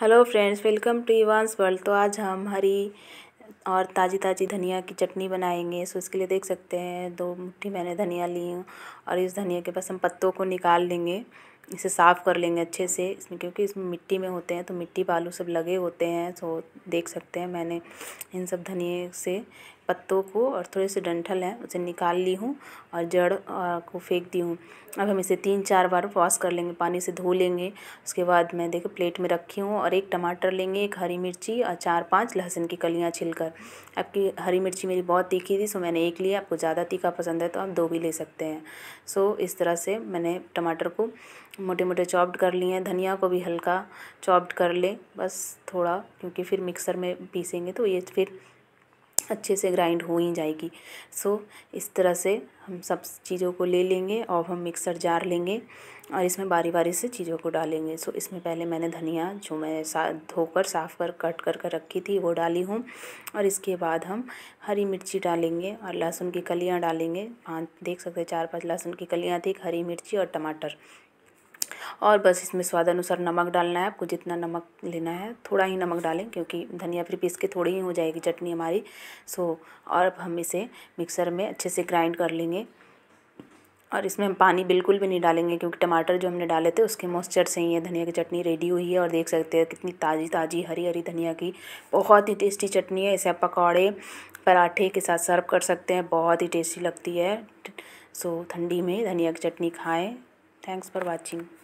hello friends welcome to Evans world तो आज हम हरी और ताज़ी ताज़ी धनिया की चटनी बनाएंगे सो इसके लिए देख सकते हैं दो मुट्ठी मैंने धनिया ली हूँ और इस धनिया के बस हम पत्तों को निकाल लेंगे इसे साफ़ कर लेंगे अच्छे से इसमें क्योंकि इसमें मिट्टी में होते हैं तो मिट्टी बालू सब लगे होते हैं तो देख सकते हैं मैंने इन सब धनिए से पत्तों को और थोड़े से डंठल हैं उसे निकाल ली हूँ और जड़ को फेंक दी हूँ अब हम इसे तीन चार बार वॉश कर लेंगे पानी से धो लेंगे उसके बाद मैं देखो प्लेट में रखी हूँ और एक टमाटर लेंगे एक हरी मिर्ची और चार पाँच लहसुन की कलियाँ छिलकर आपकी हरी मिर्ची मेरी बहुत तीखी थी सो मैंने एक लिया आपको ज़्यादा तीखा पसंद है तो आप दो भी ले सकते हैं सो इस तरह से मैंने टमाटर को मोटे मोटे चॉप्ड कर लिए धनिया को भी हल्का चॉप्ड कर लें बस थोड़ा क्योंकि फिर मिक्सर में पीसेंगे तो ये फिर अच्छे से ग्राइंड हो ही जाएगी सो so, इस तरह से हम सब चीज़ों को ले लेंगे और हम मिक्सर जार लेंगे और इसमें बारी बारी से चीज़ों को डालेंगे सो so, इसमें पहले मैंने धनिया जो मैं सा धोकर साफ कर कट कर कर रखी थी वो डाली हूँ और इसके बाद हम हरी मिर्ची डालेंगे और लहसुन की कलियाँ डालेंगे पाँच देख सकते हैं चार पाँच लहसुन की कलियाँ थी हरी मिर्ची और टमाटर और बस इसमें स्वाद अनुसार नमक डालना है आपको जितना नमक लेना है थोड़ा ही नमक डालें क्योंकि धनिया फिर पीस के थोड़ी ही हो जाएगी चटनी हमारी सो और अब हम इसे मिक्सर में अच्छे से ग्राइंड कर लेंगे और इसमें हम पानी बिल्कुल भी नहीं डालेंगे क्योंकि टमाटर जो हमने डाले थे उसके मॉइस्चर से ही है धनिया की चटनी रेडी हुई है और देख सकते हैं कितनी ताज़ी ताज़ी हरी हरी धनिया की बहुत ही टेस्टी चटनी है इसे आप पकौड़े पराठे के साथ सर्व कर सकते हैं बहुत ही टेस्टी लगती है सो ठंडी में धनिया की चटनी खाएँ थैंक्स फॉर वॉचिंग